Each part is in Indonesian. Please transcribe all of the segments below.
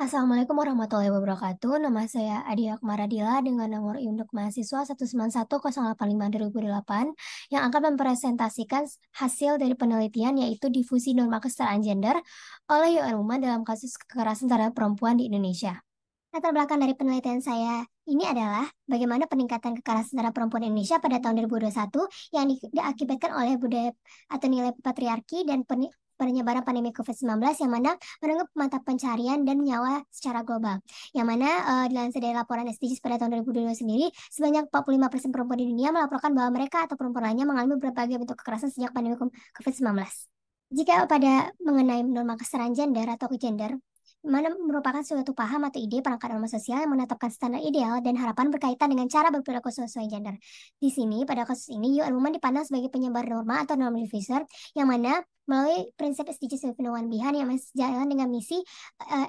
Assalamualaikum warahmatullahi wabarakatuh. Nama saya Adia Akmaradila dengan nomor induk mahasiswa 191085208 yang akan mempresentasikan hasil dari penelitian yaitu difusi norma kesetaraan gender oleh UN Women dalam kasus kekerasan terhadap perempuan di Indonesia. Latar belakang dari penelitian saya ini adalah bagaimana peningkatan kekerasan terhadap perempuan Indonesia pada tahun 2021 yang diakibatkan oleh budaya atau nilai patriarki dan penyebaran pandemi COVID-19 yang mana merenggut mata pencarian dan nyawa secara global. Yang mana uh, eh, dilansir dari laporan SDGs pada tahun 2022 sendiri, sebanyak 45% perempuan di dunia melaporkan bahwa mereka atau perempuan lainnya mengalami berbagai bentuk kekerasan sejak pandemi COVID-19. Jika pada mengenai norma kesetaraan gender atau gender, mana merupakan suatu paham atau ide perangkat norma sosial yang menetapkan standar ideal dan harapan berkaitan dengan cara berperilaku sesuai gender. Di sini, pada kasus ini, UN Women dipandang sebagai penyebar norma atau norm diffuser, yang mana melalui prinsip SDGs 21 Bihan yang sejalan dengan misi uh,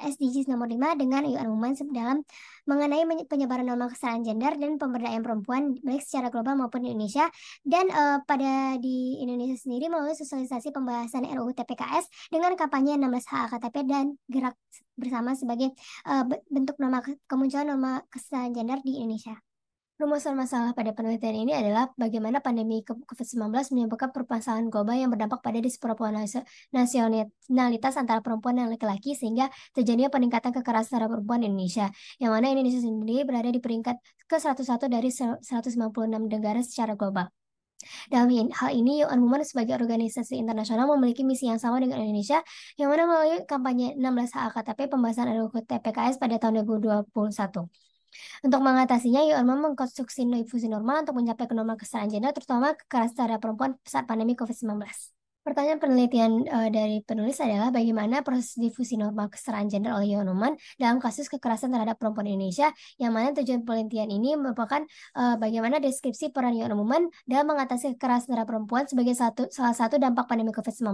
eh, SDGs nomor 5 dengan UN Women dalam mengenai penyebaran norma kesetaraan gender dan pemberdayaan perempuan baik secara global maupun di Indonesia dan uh, pada di Indonesia sendiri melalui sosialisasi pembahasan RUU TPKS dengan kampanye 16 hak dan gerak bersama sebagai uh, bentuk norma kemunculan norma kesetaraan gender di Indonesia. Rumusan masalah pada penelitian ini adalah bagaimana pandemi COVID-19 menyebabkan permasalahan global yang berdampak pada disproporsionalitas nasionalitas antara perempuan dan laki-laki sehingga terjadinya peningkatan kekerasan terhadap perempuan di Indonesia. Yang mana Indonesia sendiri berada di peringkat ke-101 dari 196 negara secara global. Dalam hal ini, UN Women sebagai organisasi internasional memiliki misi yang sama dengan Indonesia, yang mana melalui kampanye 16 HAKTP pembahasan RUU TPKS pada tahun 2021. Untuk mengatasinya, UMM mengkonstruksi infusi normal untuk mencapai kenormal kesetaraan gender, terutama kekerasan terhadap perempuan saat pandemi COVID-19. Pertanyaan penelitian uh, dari penulis adalah bagaimana proses difusi normal kesetaraan gender oleh Yonoman dalam kasus kekerasan terhadap perempuan Indonesia, yang mana tujuan penelitian ini merupakan uh, bagaimana deskripsi peran Yonoman dalam mengatasi kekerasan terhadap perempuan sebagai satu, salah satu dampak pandemi COVID-19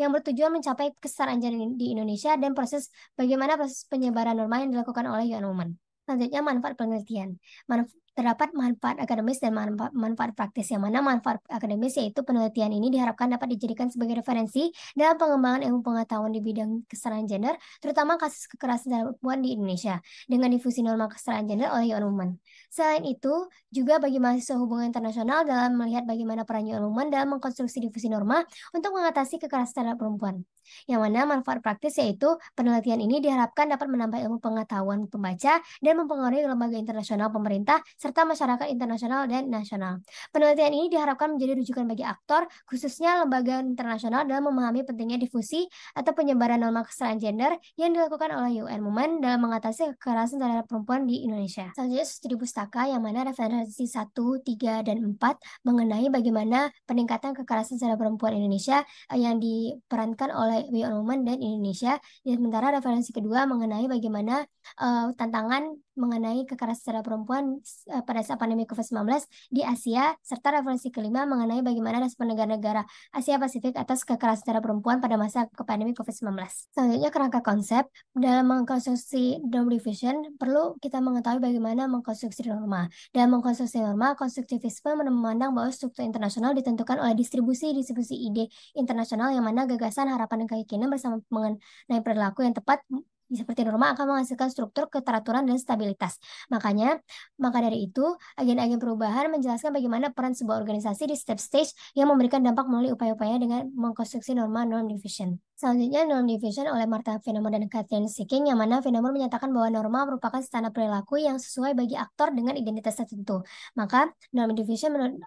yang bertujuan mencapai kesetaraan gender di Indonesia dan proses bagaimana proses penyebaran norma yang dilakukan oleh Yonoman. Selanjutnya manfaat penelitian. Manfa Terdapat manfaat akademis dan manfaat, manfaat praktis, yang mana manfaat akademis yaitu penelitian ini diharapkan dapat dijadikan sebagai referensi dalam pengembangan ilmu pengetahuan di bidang kesetaraan gender, terutama kasus kekerasan terhadap perempuan di Indonesia, dengan difusi norma kesetaraan gender oleh UN Women. Selain itu, juga bagi mahasiswa hubungan internasional dalam melihat bagaimana peran UN Women dalam mengkonstruksi difusi norma untuk mengatasi kekerasan terhadap perempuan. Yang mana manfaat praktis yaitu penelitian ini diharapkan dapat menambah ilmu pengetahuan pembaca dan mempengaruhi lembaga internasional pemerintah serta masyarakat internasional dan nasional. Penelitian ini diharapkan menjadi rujukan bagi aktor, khususnya lembaga internasional dalam memahami pentingnya difusi atau penyebaran norma kesetaraan gender yang dilakukan oleh UN Women dalam mengatasi kekerasan terhadap perempuan di Indonesia. Selanjutnya studi pustaka yang mana referensi 1, 3, dan 4 mengenai bagaimana peningkatan kekerasan terhadap perempuan Indonesia eh, yang diperankan oleh UN Women dan Indonesia. Dan sementara referensi kedua mengenai bagaimana uh, tantangan mengenai kekerasan terhadap perempuan eh, pada saat pandemi COVID-19 di Asia, serta referensi kelima mengenai bagaimana respon negara-negara Asia Pasifik atas kekerasan terhadap perempuan pada masa pandemi COVID-19. Selanjutnya, kerangka konsep. Dalam mengkonstruksi norm revision, perlu kita mengetahui bagaimana mengkonstruksi norma. Dalam mengkonstruksi norma, konstruktivisme memandang bahwa struktur internasional ditentukan oleh distribusi-distribusi ide internasional yang mana gagasan, harapan, dan keyakinan bersama mengenai perilaku yang tepat Ya, seperti norma akan menghasilkan struktur keteraturan dan stabilitas. Makanya, maka dari itu, agen-agen perubahan menjelaskan bagaimana peran sebuah organisasi di step stage yang memberikan dampak melalui upaya-upaya dengan mengkonstruksi norma non division. Selanjutnya, norm division oleh Martha Fenamore dan Catherine Seeking, yang mana Fenamore menyatakan bahwa norma merupakan standar perilaku yang sesuai bagi aktor dengan identitas tertentu. Maka, norm division menurut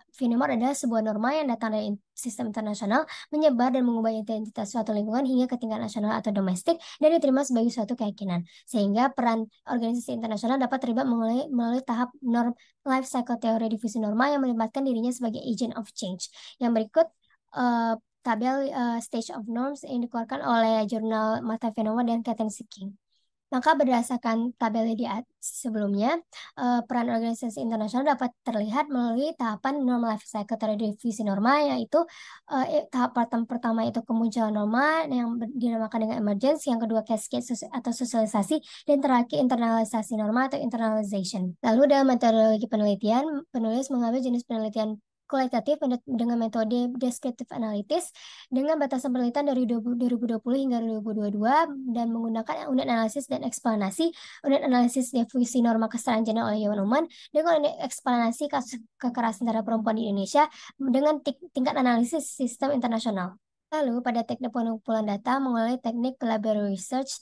adalah sebuah norma yang datang dari sistem internasional, menyebar dan mengubah identitas suatu lingkungan hingga ke tingkat nasional atau domestik, dan diterima sebagai suatu keyakinan. Sehingga peran organisasi internasional dapat terlibat melalui, melalui tahap norm life cycle teori divisi norma yang melibatkan dirinya sebagai agent of change. Yang berikut, eh, tabel uh, Stage of Norms yang dikeluarkan oleh jurnal Mata Venoma dan Catherine Seeking. Maka berdasarkan tabel di sebelumnya, uh, peran organisasi internasional dapat terlihat melalui tahapan normal life cycle terhadap definisi norma, yaitu uh, tahap pertama itu kemunculan norma yang dinamakan dengan emergence, yang kedua cascade atau sosialisasi, dan terakhir internalisasi norma atau internalization. Lalu dalam metodologi penelitian, penulis mengambil jenis penelitian kualitatif dengan metode deskriptif analitis dengan batasan penelitian dari 2020 hingga 2022 dan menggunakan unit analisis dan eksplanasi, unit analisis definisi norma kesetaraan gender oleh human Uman dengan unit eksplanasi kasus kekerasan terhadap perempuan di Indonesia dengan tingkat analisis sistem internasional. Lalu, pada teknik pengumpulan data mengelola teknik collaborative research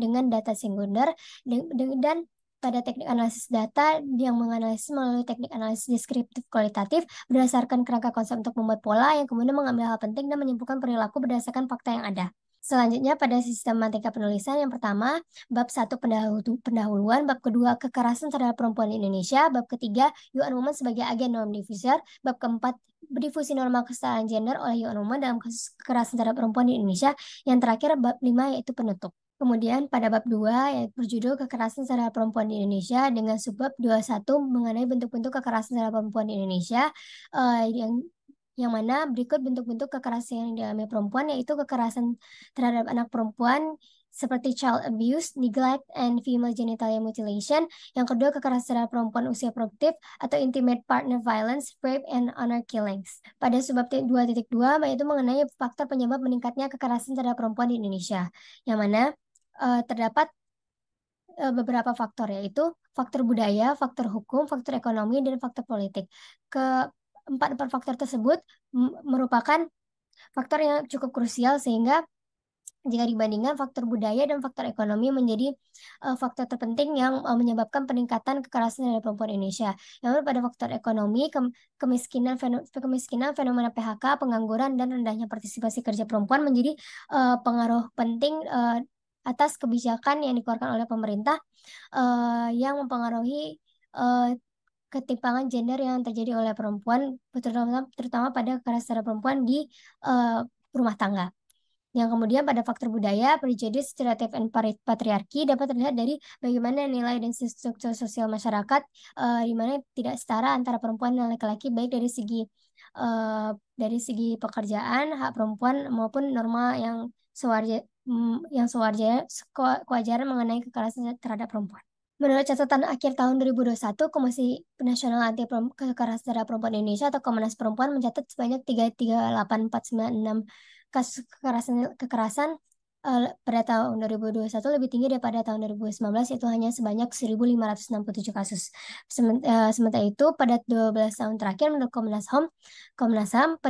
dengan data singular dan pada teknik analisis data yang menganalisis melalui teknik analisis deskriptif kualitatif berdasarkan kerangka konsep untuk membuat pola yang kemudian mengambil hal penting dan menyimpulkan perilaku berdasarkan fakta yang ada. Selanjutnya pada sistem mantika penulisan yang pertama, bab 1 pendahulu, pendahuluan, bab kedua kekerasan terhadap perempuan di Indonesia, bab ketiga UN Women sebagai agen norm diffuser, bab keempat difusi norma kesetaraan gender oleh UN Women dalam kasus kekerasan terhadap perempuan di Indonesia, yang terakhir bab 5 yaitu penutup. Kemudian pada bab 2 yang berjudul Kekerasan Terhadap Perempuan di Indonesia dengan subbab 21 mengenai bentuk-bentuk kekerasan terhadap perempuan di Indonesia uh, yang yang mana berikut bentuk-bentuk kekerasan yang dialami perempuan yaitu kekerasan terhadap anak perempuan seperti child abuse, neglect, and female genital mutilation. Yang kedua, kekerasan terhadap perempuan usia produktif atau intimate partner violence, rape, and honor killings. Pada subbab 2.2, yaitu mengenai faktor penyebab meningkatnya kekerasan terhadap perempuan di Indonesia. Yang mana uh, terdapat uh, beberapa faktor yaitu faktor budaya, faktor hukum, faktor ekonomi dan faktor politik. Ke empat empat faktor tersebut merupakan faktor yang cukup krusial sehingga jika dibandingkan faktor budaya dan faktor ekonomi menjadi uh, faktor terpenting yang uh, menyebabkan peningkatan kekerasan dari perempuan Indonesia. Namun pada faktor ekonomi ke kemiskinan kemiskinan fenomena PHK, pengangguran dan rendahnya partisipasi kerja perempuan menjadi uh, pengaruh penting uh, atas kebijakan yang dikeluarkan oleh pemerintah uh, yang mempengaruhi uh, ketimpangan gender yang terjadi oleh perempuan terutama terutama pada kekerasan perempuan di uh, rumah tangga. Yang kemudian pada faktor budaya, terjadi stereotip, dan patriarki dapat terlihat dari bagaimana nilai dan struktur sosial masyarakat uh, di mana tidak setara antara perempuan dan laki-laki baik dari segi uh, dari segi pekerjaan, hak perempuan maupun norma yang sewajar, Hmm, yang sewajarnya, kewajaran mengenai kekerasan terhadap perempuan. Menurut catatan akhir tahun 2021, Komisi Nasional Anti Kekerasan Terhadap Perempuan Indonesia atau Komnas Perempuan mencatat sebanyak 338.496 kasus kekerasan, kekerasan eh, pada tahun 2021 lebih tinggi daripada tahun 2019 yaitu hanya sebanyak 1.567 kasus. Eh, sementara itu, pada 12 tahun terakhir menurut Komnas HAM, Komnas HAM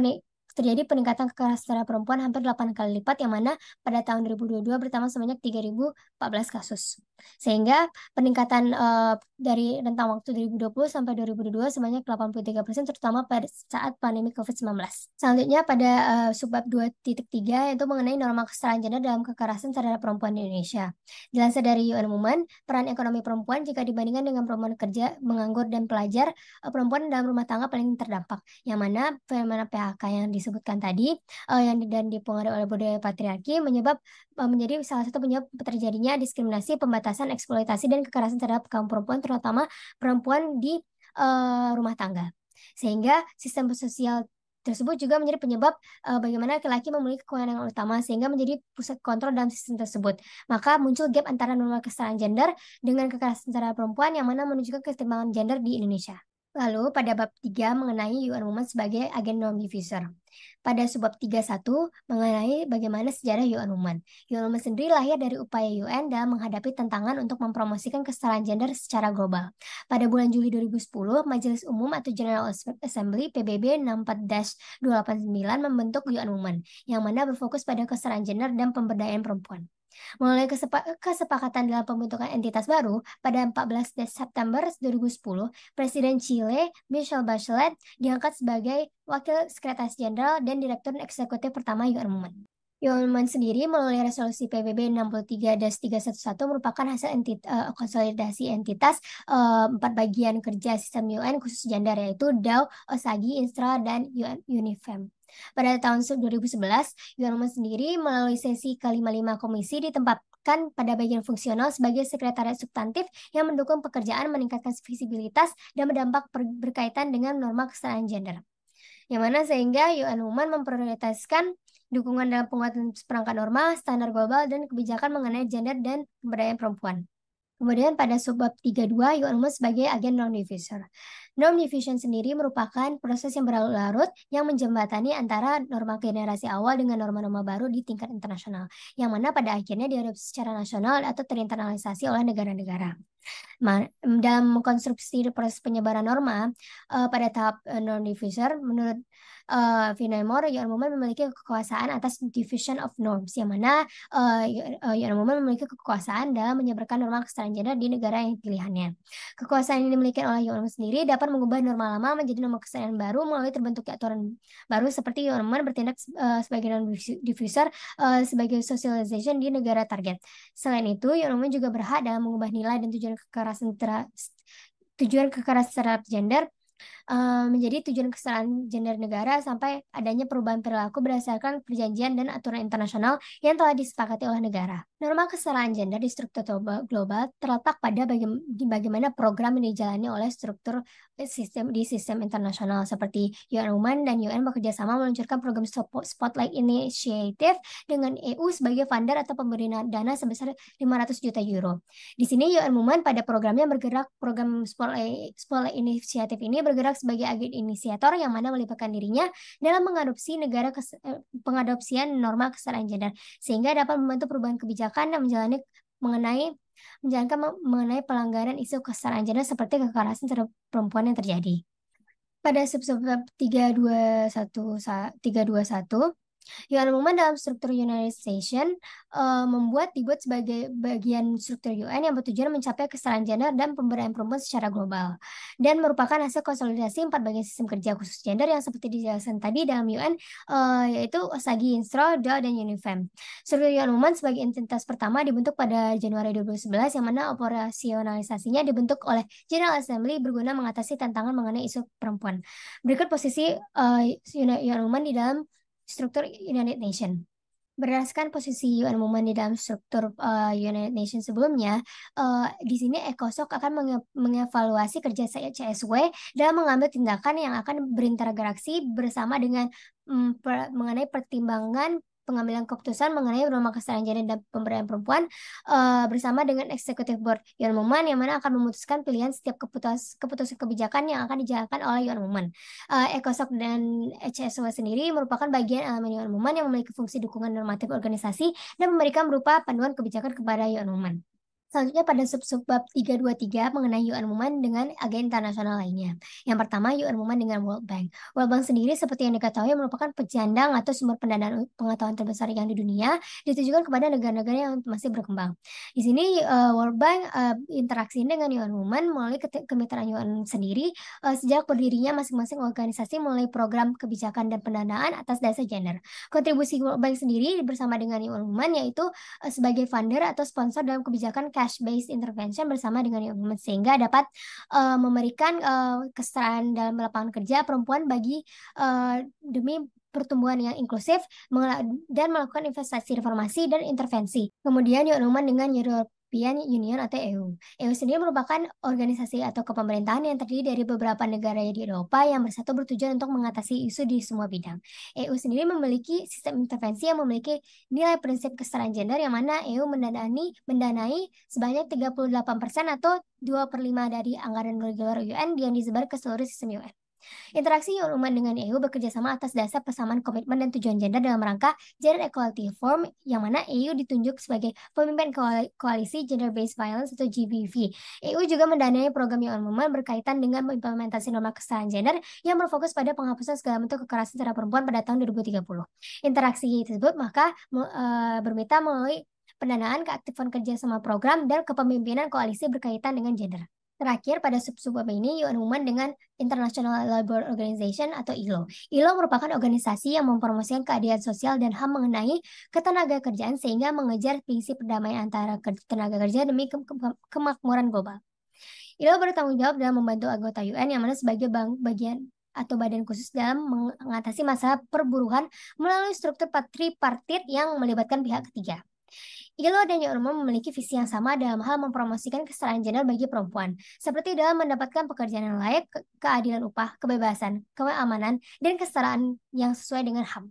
terjadi peningkatan kekerasan terhadap perempuan hampir 8 kali lipat yang mana pada tahun 2022 bertambah sebanyak 3.014 kasus. Sehingga peningkatan uh, dari rentang waktu 2020 sampai 2022 sebanyak 83% terutama pada saat pandemi COVID-19. Selanjutnya pada uh, subbab 2.3 yaitu mengenai norma kesetaraan gender dalam kekerasan terhadap perempuan di Indonesia. Dilansir dari UN Women, peran ekonomi perempuan jika dibandingkan dengan perempuan kerja, menganggur dan pelajar, uh, perempuan dalam rumah tangga paling terdampak. Yang mana fenomena PHK yang di disebutkan tadi uh, yang dan dipengaruhi oleh budaya patriarki menyebab uh, menjadi salah satu penyebab terjadinya diskriminasi, pembatasan, eksploitasi dan kekerasan terhadap kaum perempuan terutama perempuan di uh, rumah tangga. Sehingga sistem sosial tersebut juga menjadi penyebab uh, bagaimana laki-laki memiliki kekuatan yang utama sehingga menjadi pusat kontrol dalam sistem tersebut. Maka muncul gap antara norma kesetaraan gender dengan kekerasan terhadap perempuan yang mana menunjukkan kesetimbangan gender di Indonesia. Lalu pada bab 3 mengenai UN Women sebagai agen non diffuser pada subbab 31 mengenai bagaimana sejarah UN Women. UN Women sendiri lahir dari upaya UN dalam menghadapi tantangan untuk mempromosikan kesetaraan gender secara global. Pada bulan Juli 2010, Majelis Umum atau General Assembly PBB 64-289 membentuk UN Women, yang mana berfokus pada kesetaraan gender dan pemberdayaan perempuan. Mulai kesepa kesepakatan dalam pembentukan entitas baru, pada 14 September 2010, Presiden Chile, Michelle Bachelet, diangkat sebagai Wakil Sekretaris Jenderal Jenderal dan Direktur Eksekutif Pertama UR Women sendiri melalui resolusi PBB 63-311 merupakan hasil entit, eh, konsolidasi entitas eh, empat bagian kerja sistem UN khusus gender yaitu DAO, OSAGI, INSTRA, dan UN UNIFEM. Pada tahun 2011, UN Women sendiri melalui sesi ke-55 komisi ditempatkan pada bagian fungsional sebagai sekretariat substantif yang mendukung pekerjaan meningkatkan visibilitas dan berdampak berkaitan dengan norma kesetaraan gender yang mana sehingga UN Women memprioritaskan dukungan dalam penguatan perangkat norma, standar global, dan kebijakan mengenai gender dan pemberdayaan perempuan. Kemudian pada subbab 32, UN Women sebagai agen non-diffuser. Norm diffusion sendiri merupakan proses yang berlarut-larut yang menjembatani antara norma generasi awal dengan norma-norma baru di tingkat internasional, yang mana pada akhirnya diadopsi secara nasional atau terinternalisasi oleh negara-negara. Dalam konstruksi proses penyebaran norma uh, pada tahap uh, norm diffuser, menurut uh, Moore, UN Women memiliki kekuasaan atas diffusion of norms, yang mana uh, UN Women memiliki kekuasaan dalam menyebarkan norma kesetaraan gender di negara yang pilihannya. Kekuasaan ini dimiliki oleh UN sendiri dapat dapat mengubah norma lama menjadi norma kesenian baru melalui terbentuknya aturan baru seperti Yorman bertindak uh, sebagai diffuser uh, eh, sebagai socialization di negara target. Selain itu, Yorman juga berhak dalam mengubah nilai dan tujuan kekerasan tujuan kekerasan terhadap gender Eh, menjadi tujuan kesetaraan gender negara sampai adanya perubahan perilaku berdasarkan perjanjian dan aturan internasional yang telah disepakati oleh negara. Norma kesetaraan gender di struktur global terletak pada baga bagaimana program yang dijalani oleh struktur sistem di sistem internasional seperti UN Women dan UN bekerja sama meluncurkan program Spotlight Initiative dengan EU sebagai funder atau pemberi dana sebesar 500 juta euro. Di sini UN Women pada programnya bergerak program Spotlight, Spotlight Initiative ini bergerak bertindak sebagai agen inisiator yang mana melibatkan dirinya dalam mengadopsi negara kes, eh, pengadopsian norma kesetaraan gender sehingga dapat membantu perubahan kebijakan dan menjalani mengenai menjalankan mengenai pelanggaran isu kesetaraan gender seperti kekerasan terhadap perempuan yang terjadi. Pada sub-sub 321 321 UN Women dalam struktur Unionization uh, membuat dibuat sebagai bagian struktur UN yang bertujuan mencapai kesetaraan gender dan pemberdayaan perempuan secara global dan merupakan hasil konsolidasi empat bagian sistem kerja khusus gender yang seperti dijelaskan tadi dalam UN uh, eh, yaitu SAGI, INSTRO, DO, dan UNIFEM. Struktur UN Women sebagai entitas pertama dibentuk pada Januari 2011 yang mana operasionalisasinya dibentuk oleh General Assembly berguna mengatasi tantangan mengenai isu perempuan. Berikut posisi uh, eh, UN Women di dalam struktur United Nations. Berdasarkan posisi UN Women di dalam struktur uh, United Nations sebelumnya, uh, di sini ECOSOC akan menge mengevaluasi kerja saya CSW dan mengambil tindakan yang akan berinteraksi bersama dengan mm, per mengenai pertimbangan pengambilan keputusan mengenai pemangkasan gender dan pemberdayaan perempuan uh, bersama dengan eksekutif Board Yon Muman yang mana akan memutuskan pilihan setiap keputus, keputusan kebijakan yang akan dijalankan oleh Yon Muman. Uh, eh, ECOSOC dan HSW sendiri merupakan bagian elemen Yon Muman yang memiliki fungsi dukungan normatif organisasi dan memberikan berupa panduan kebijakan kepada Yon Muman. Selanjutnya pada sub-sub 323 mengenai UN Women dengan agen internasional lainnya. Yang pertama UN Women dengan World Bank. World Bank sendiri seperti yang diketahui merupakan pejandang atau sumber pendanaan pengetahuan terbesar yang di dunia ditujukan kepada negara-negara yang masih berkembang. Di sini uh, World Bank uh, interaksi dengan UN Women melalui kemitraan UN sendiri uh, sejak berdirinya masing-masing organisasi mulai program kebijakan dan pendanaan atas dasar gender. Kontribusi World Bank sendiri bersama dengan UN Women yaitu uh, sebagai funder atau sponsor dalam kebijakan cash based intervention bersama dengan young women sehingga dapat uh, memberikan uh, kesetaraan dalam lapangan kerja perempuan bagi uh, demi pertumbuhan yang inklusif dan melakukan investasi reformasi dan intervensi. Kemudian Young Women dengan Euro European Union atau EU. EU sendiri merupakan organisasi atau kepemerintahan yang terdiri dari beberapa negara di Eropa yang bersatu bertujuan untuk mengatasi isu di semua bidang. EU sendiri memiliki sistem intervensi yang memiliki nilai prinsip kesetaraan gender yang mana EU mendanai, mendanai sebanyak 38% atau 2 per 5 dari anggaran reguler UN yang disebar ke seluruh sistem UN. Interaksi Yuluman dengan EU bekerja sama atas dasar persamaan komitmen dan tujuan gender dalam rangka Gender Equality Forum yang mana EU ditunjuk sebagai pemimpin koalisi Gender Based Violence atau GBV. EU juga mendanai program Women berkaitan dengan implementasi norma kesetaraan gender yang berfokus pada penghapusan segala bentuk kekerasan terhadap perempuan pada tahun 2030. Interaksi tersebut maka e, eh, bermita melalui pendanaan keaktifan kerja sama program dan kepemimpinan koalisi berkaitan dengan gender. Terakhir, pada sub-sub ini UN Women dengan International Labour Organization atau ILO. ILO merupakan organisasi yang mempromosikan keadilan sosial dan HAM mengenai ketenaga kerjaan sehingga mengejar prinsip perdamaian antara tenaga kerja demi ke ke kemakmuran global. ILO bertanggung jawab dalam membantu anggota UN yang mana sebagai bang bagian atau badan khusus dalam mengatasi masalah perburuhan melalui struktur tripartit yang melibatkan pihak ketiga. Ilo dan Norma memiliki visi yang sama dalam hal mempromosikan kesetaraan gender bagi perempuan, seperti dalam mendapatkan pekerjaan yang layak, ke keadilan upah, kebebasan, keamanan, dan kesetaraan yang sesuai dengan HAM.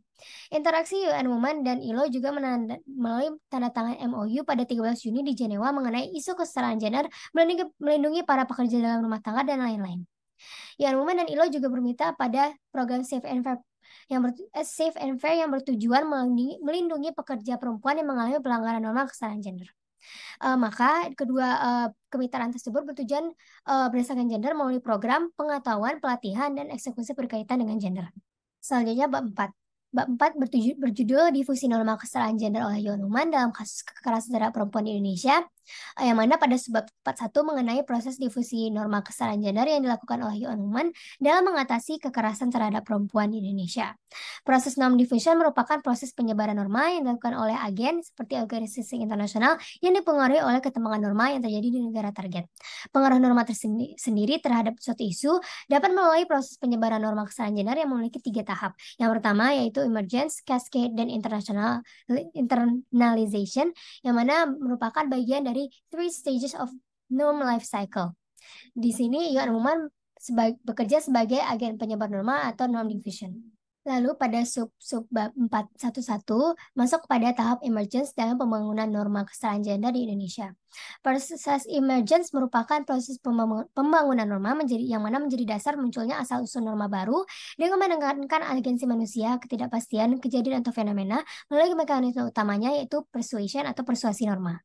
Interaksi UN Women dan ILO juga menanda, melalui tanda tangan MOU pada 13 Juni di Jenewa mengenai isu kesetaraan gender, melindungi, melindungi para pekerja dalam rumah tangga, dan lain-lain. UN Women dan ILO juga berminta pada program Safe and Fair yang ber, eh, safe and fair yang bertujuan melindungi, pekerja perempuan yang mengalami pelanggaran norma kesetaraan gender. Uh, maka kedua uh, kemitraan tersebut bertujuan uh, berdasarkan gender melalui program pengetahuan, pelatihan, dan eksekusi berkaitan dengan gender. Selanjutnya bab 4. Bab 4 berjudul Difusi Norma Kesetaraan Gender oleh Yonuman dalam kasus kekerasan terhadap perempuan di Indonesia Eh, yang mana pada sebab 41 mengenai proses difusi norma kesetaraan gender yang dilakukan oleh Yoon Women dalam mengatasi kekerasan terhadap perempuan di Indonesia. Proses norm diffusion merupakan proses penyebaran norma yang dilakukan oleh agen seperti organisasi internasional yang dipengaruhi oleh ketemangan norma yang terjadi di negara target. Pengaruh norma tersendiri terhadap suatu isu dapat melalui proses penyebaran norma kesetaraan gender yang memiliki tiga tahap. Yang pertama yaitu emergence, cascade, dan international internalization yang mana merupakan bagian dari dari three stages of norm life cycle. Di sini Yohan Muman bekerja sebagai agen penyebar norma atau norm diffusion. Lalu pada sub-sub bab 411 masuk pada tahap emergence dalam pembangunan norma kesetaraan gender di Indonesia. Proses emergence merupakan proses pembangunan norma menjadi yang mana menjadi dasar munculnya asal-usul norma baru dengan menekankan agensi manusia, ketidakpastian, kejadian atau fenomena melalui mekanisme utamanya yaitu persuasion atau persuasi norma.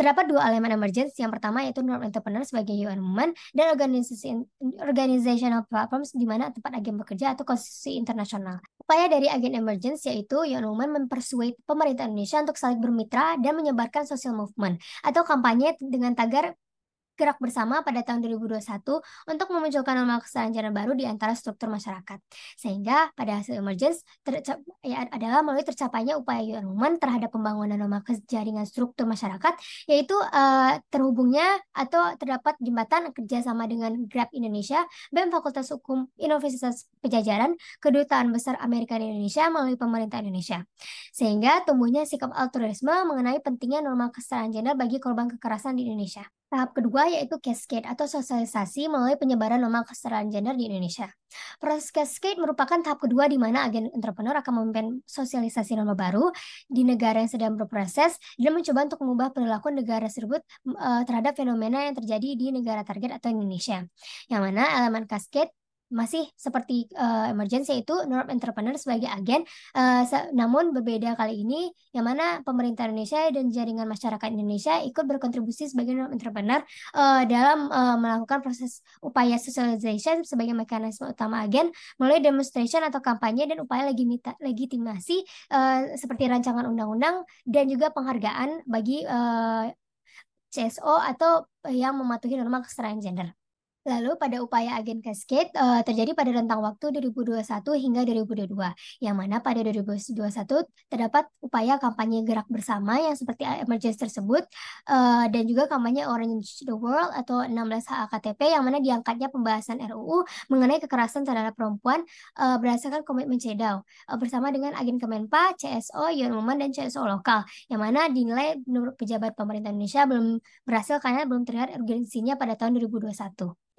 Terdapat dua elemen emergence. Yang pertama yaitu norm entrepreneur sebagai UN woman dan organisasi organizational platforms di mana tempat agen bekerja atau konstitusi internasional. Upaya dari agen emergence yaitu UN woman mempersuade pemerintah Indonesia untuk saling bermitra dan menyebarkan social movement atau kampanye dengan tagar gerak bersama pada tahun 2021 untuk memunculkan norma kesejahteraan baru di antara struktur masyarakat. Sehingga pada hasil emergence tercap, ya, adalah melalui tercapainya upaya UN Women terhadap pembangunan norma jaringan struktur masyarakat, yaitu uh, terhubungnya atau terdapat jembatan kerjasama dengan Grab Indonesia, BEM Fakultas Hukum Universitas Pejajaran, Kedutaan Besar Amerika di Indonesia melalui pemerintah Indonesia. Sehingga tumbuhnya sikap altruisme mengenai pentingnya norma kesetaraan gender bagi korban kekerasan di Indonesia. Tahap kedua yaitu cascade atau sosialisasi melalui penyebaran norma kesetaraan gender di Indonesia. Proses cascade merupakan tahap kedua di mana agen entrepreneur akan memimpin sosialisasi norma baru di negara yang sedang berproses dan mencoba untuk mengubah perilaku negara tersebut eh, terhadap fenomena yang terjadi di negara target atau Indonesia. Yang mana elemen cascade masih seperti uh, emergency itu North Entrepreneur sebagai agen uh, namun berbeda kali ini yang mana pemerintah Indonesia dan jaringan masyarakat Indonesia ikut berkontribusi sebagai North Entrepreneur uh, dalam uh, melakukan proses upaya socialization sebagai mekanisme utama agen melalui demonstration atau kampanye dan upaya legimita, legitimasi uh, seperti rancangan undang-undang dan juga penghargaan bagi uh, CSO atau yang mematuhi norma kesetaraan gender. Lalu pada upaya agen cascade uh, terjadi pada rentang waktu 2021 hingga 2022, yang mana pada 2021 terdapat upaya kampanye gerak bersama yang seperti emergence tersebut uh, dan juga kampanye Orange the World atau 16 HKTP yang mana diangkatnya pembahasan RUU mengenai kekerasan terhadap perempuan uh, berdasarkan komitmen CEDAW uh, bersama dengan agen Kemenpa, CSO, Young Women dan CSO lokal yang mana dinilai menurut pejabat pemerintah Indonesia belum berhasil karena belum terlihat urgensinya pada tahun 2021.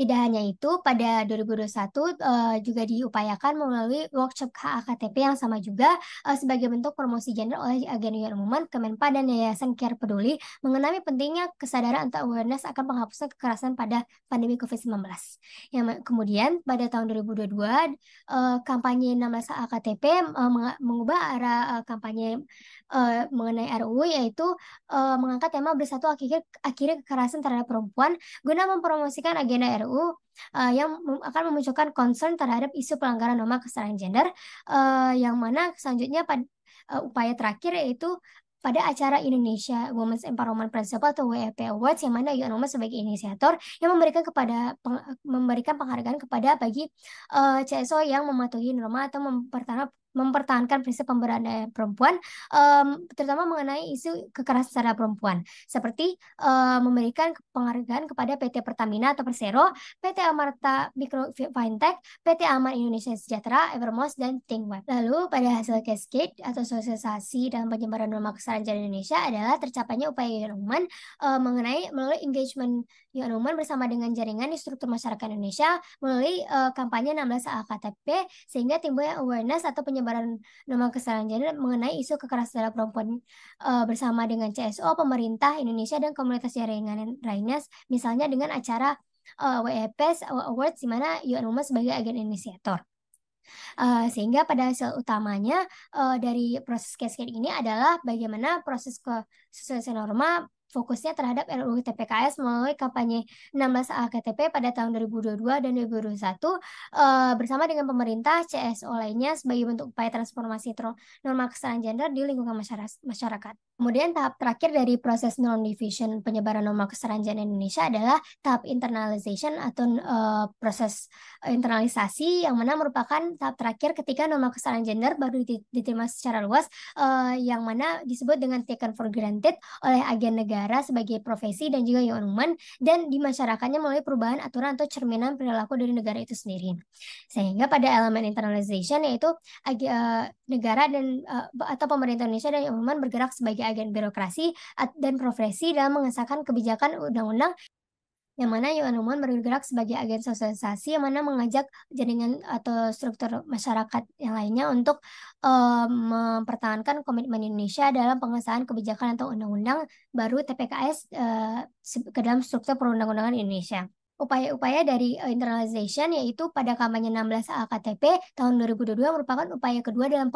Tidak hanya itu, pada 2021 uh, eh, juga diupayakan melalui workshop KAKTP yang sama juga uh, sebagai bentuk promosi gender oleh Agen Umuman, Kemenpa, dan Yayasan Care Peduli mengenai pentingnya kesadaran atau awareness akan penghapusan kekerasan pada pandemi COVID-19. Yang kemudian pada tahun 2022 uh, eh, kampanye 16 KAKTP uh, mengubah arah uh, kampanye uh, mengenai RUU yaitu uh, mengangkat tema bersatu akhirnya akhirnya kekerasan terhadap perempuan guna mempromosikan agenda RUU RUU uh, eh, yang akan memunculkan concern terhadap isu pelanggaran norma kesetaraan gender uh, yang mana selanjutnya pada uh, eh, upaya terakhir yaitu pada acara Indonesia Women's Empowerment Principle atau WEP Awards yang mana Women sebagai inisiator yang memberikan kepada peng, memberikan penghargaan kepada bagi uh, CSO yang mematuhi norma atau mempertahankan mempertahankan prinsip pemberdayaan perempuan, um, terutama mengenai isu kekerasan terhadap perempuan, seperti um, memberikan penghargaan kepada PT Pertamina atau Persero, PT Amarta Mikro Fintech, PT Aman Indonesia Sejahtera, Evermos, dan ThinkWeb. Lalu pada hasil cascade atau sosialisasi dalam penyebaran norma kesetaraan Indonesia adalah tercapainya upaya UN Women eh, mengenai melalui engagement UN Women bersama dengan jaringan di struktur masyarakat Indonesia melalui uh, kampanye 16 AKTP sehingga timbulnya awareness atau penyebaran penyebaran nama kesalahan gender mengenai isu kekerasan terhadap perempuan uh, bersama dengan CSO, pemerintah Indonesia dan komunitas jaringan lainnya, misalnya dengan acara uh, eh, WEPS Awards di mana UN Women sebagai agen inisiator. Uh, sehingga pada hasil utamanya uh, dari proses cascade ini adalah bagaimana proses ke sosialisasi norma fokusnya terhadap RUU TPKS melalui kampanye 16 AKTP pada tahun 2022 dan 2021 eh, bersama dengan pemerintah CSO lainnya sebagai bentuk upaya transformasi norma kesetaraan gender di lingkungan masyarakat. Kemudian tahap terakhir dari proses non division penyebaran norma keseranjaan Indonesia adalah tahap internalization atau uh, proses eh, internalisasi yang mana merupakan tahap terakhir ketika norma kesetaraan gender baru diterima secara luas uh, yang mana disebut dengan taken for granted oleh agen negara sebagai profesi dan juga yang umum dan di masyarakatnya melalui perubahan aturan atau cerminan perilaku dari negara itu sendiri. Sehingga pada elemen internalization yaitu uh, negara dan uh, atau pemerintah Indonesia dan yang umum bergerak sebagai agen birokrasi dan profesi dalam mengesahkan kebijakan undang-undang yang mana Yuan Human bergerak sebagai agen sosialisasi yang mana mengajak jaringan atau struktur masyarakat yang lainnya untuk uh, mempertahankan komitmen Indonesia dalam pengesahan kebijakan atau undang-undang baru TPKS uh, eh, ke dalam struktur perundang-undangan Indonesia upaya-upaya dari eh, internalization yaitu pada kampanye 16 AKTP tahun 2022 merupakan upaya kedua dalam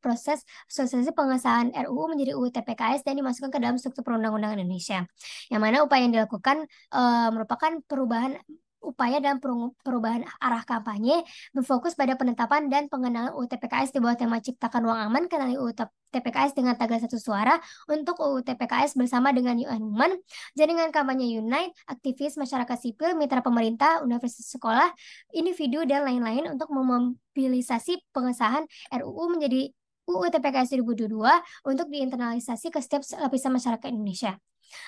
proses sosialisasi pengesahan RUU menjadi UU TPKS dan dimasukkan ke dalam struktur perundang-undangan Indonesia. Yang mana upaya yang dilakukan uh, merupakan perubahan upaya dan perubahan arah kampanye berfokus pada penetapan dan pengenalan UU TPKS di bawah tema Ciptakan Ruang Aman Kenali UU TPKS dengan tagar satu suara untuk UU TPKS bersama dengan UN Women, jaringan kampanye Unite, aktivis masyarakat sipil, mitra pemerintah, universitas sekolah, individu dan lain-lain untuk memobilisasi pengesahan RUU menjadi UU TPKS 2022 untuk diinternalisasi ke setiap lapisan masyarakat Indonesia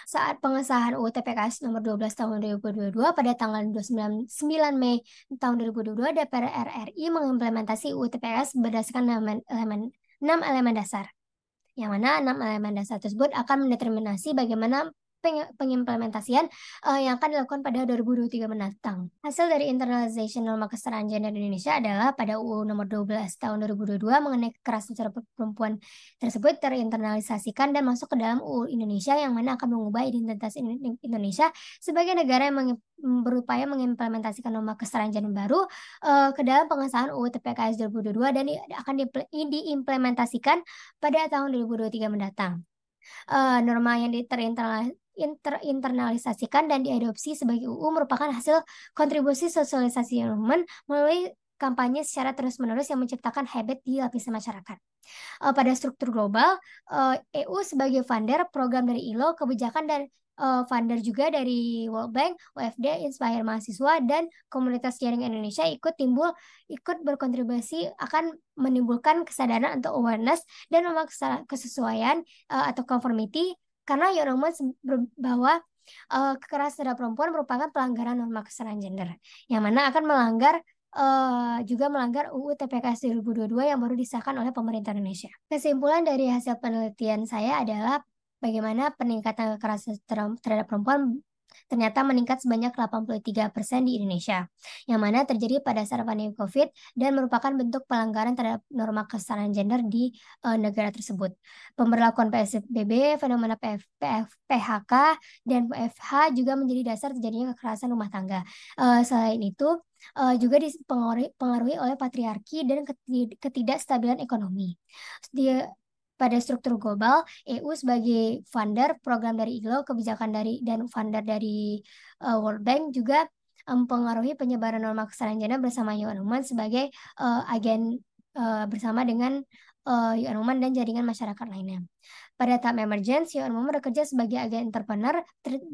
saat pengesahan UU TPKS nomor 12 tahun 2022 pada tanggal 29 9 Mei tahun 2022 DPR RRI mengimplementasi UU TPKS berdasarkan elemen, elemen, 6 elemen dasar. Yang mana 6 elemen dasar tersebut akan mendeterminasi bagaimana pengimplementasian uh, yang akan dilakukan pada 2023 mendatang. Hasil dari norma kesetaraan gender di Indonesia adalah pada UU nomor 12 tahun 2022 mengenai kekerasan secara perempuan tersebut terinternalisasikan dan masuk ke dalam UU Indonesia yang mana akan mengubah identitas Indonesia sebagai negara yang berupaya mengimplementasikan norma kesetaraan gender baru uh, ke dalam pengesahan UU TPKS 2022 dan akan diimplementasikan pada tahun 2023 mendatang uh, norma yang terinternalis terinternalisasikan dan diadopsi sebagai UU merupakan hasil kontribusi sosialisasi human melalui kampanye secara terus-menerus yang menciptakan habit di lapisan masyarakat. Uh, pada struktur global, uh, eh, EU sebagai funder program dari ILO, kebijakan dan uh, funder juga dari World Bank, UFD, Inspire Mahasiswa, dan komunitas jaring Indonesia ikut timbul, ikut berkontribusi akan menimbulkan kesadaran atau awareness dan memaksa kesesuaian uh, atau conformity karena Yonoman ya bahwa uh, kekerasan terhadap perempuan merupakan pelanggaran norma kesetaraan gender, yang mana akan melanggar uh, juga melanggar UU TPKS 2022 yang baru disahkan oleh pemerintah Indonesia. Kesimpulan dari hasil penelitian saya adalah bagaimana peningkatan kekerasan terhadap perempuan ternyata meningkat sebanyak 83% di Indonesia, yang mana terjadi pada saat pandemi COVID dan merupakan bentuk pelanggaran terhadap norma kesetaraan gender di e, negara tersebut. Pemberlakuan PSBB, fenomena PF, PF, PHK, dan PFH juga menjadi dasar terjadinya kekerasan rumah tangga. E, selain itu, uh, juga dipengaruhi oleh patriarki dan ketidakstabilan ekonomi. Di, pada struktur global, EU sebagai funder program dari ILO, kebijakan dari dan funder dari uh, World Bank juga mempengaruhi um, penyebaran norma gender bersama UN Women sebagai uh, agen uh, bersama dengan uh, UN Women dan jaringan masyarakat lainnya. Pada tahap emergence, UN Women bekerja sebagai agen entrepreneur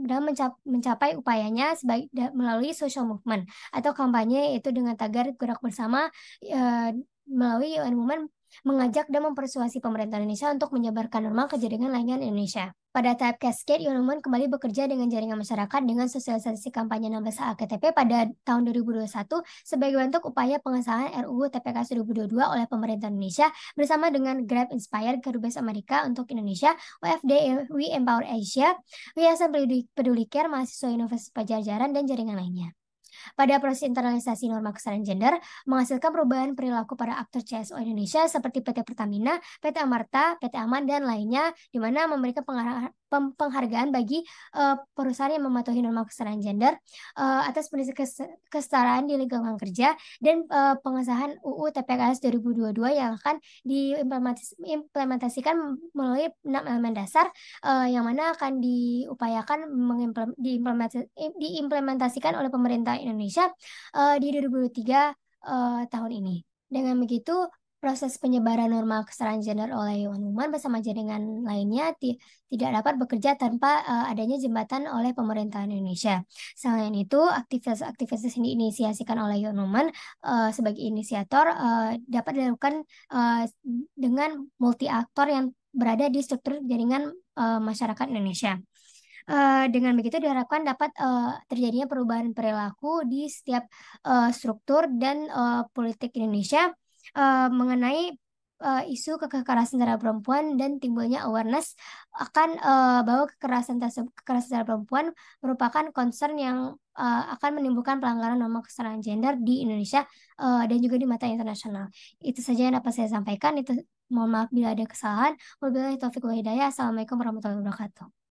dan mencap mencapai upayanya sebagai, melalui social movement atau kampanye yaitu dengan tagar gerak bersama uh, melalui UN Women mengajak dan mempersuasi pemerintah Indonesia untuk menyebarkan norma jaringan lainnya di Indonesia. Pada tahap Cascade, Yonuman kembali bekerja dengan jaringan masyarakat dengan sosialisasi kampanye 16 KTP pada tahun 2021 sebagai bentuk upaya pengesahan RUU TPK 2022 oleh pemerintah Indonesia bersama dengan Grab Inspire Kedubes Amerika untuk Indonesia, WFD We Empower Asia, Yayasan Peduli, Peduli Care, Mahasiswa Universitas Pajajaran, dan jaringan lainnya. Pada proses internalisasi norma kesetaraan gender, menghasilkan perubahan perilaku para aktor CSO Indonesia seperti PT Pertamina, PT Amarta, PT Aman, dan lainnya, di mana memberikan penghargaan bagi uh, perusahaan yang mematuhi norma kesetaraan gender uh, atas prinsip kesetaraan di lingkungan kerja dan uh, pengesahan UU TPKS 2022 yang akan diimplementasikan melalui enam elemen dasar uh, yang mana akan diupayakan diimplementasikan oleh pemerintah Indonesia Indonesia uh, di 2023 uh, eh, tahun ini. Dengan begitu, proses penyebaran norma kesetaraan gender oleh hewan human bersama jaringan lainnya tidak dapat bekerja tanpa uh, adanya jembatan oleh pemerintahan Indonesia. Selain itu, aktivitas-aktivitas yang diinisiasikan oleh hewan uh, sebagai inisiator uh, dapat dilakukan uh, dengan multi aktor yang berada di struktur jaringan uh, masyarakat Indonesia. Eh, dengan begitu diharapkan dapat uh, terjadinya perubahan perilaku di setiap uh, struktur dan uh, politik Indonesia uh, mengenai uh, isu kekerasan terhadap perempuan dan timbulnya awareness akan uh, bahwa kekerasan kekerasan terhadap perempuan merupakan concern yang uh, akan menimbulkan pelanggaran norma kesetaraan gender di Indonesia uh, dan juga di mata internasional. Itu saja yang dapat saya sampaikan. Itu mohon maaf bila ada kesalahan. Wabillahi taufiq wa hidayah. Assalamualaikum warahmatullahi wabarakatuh.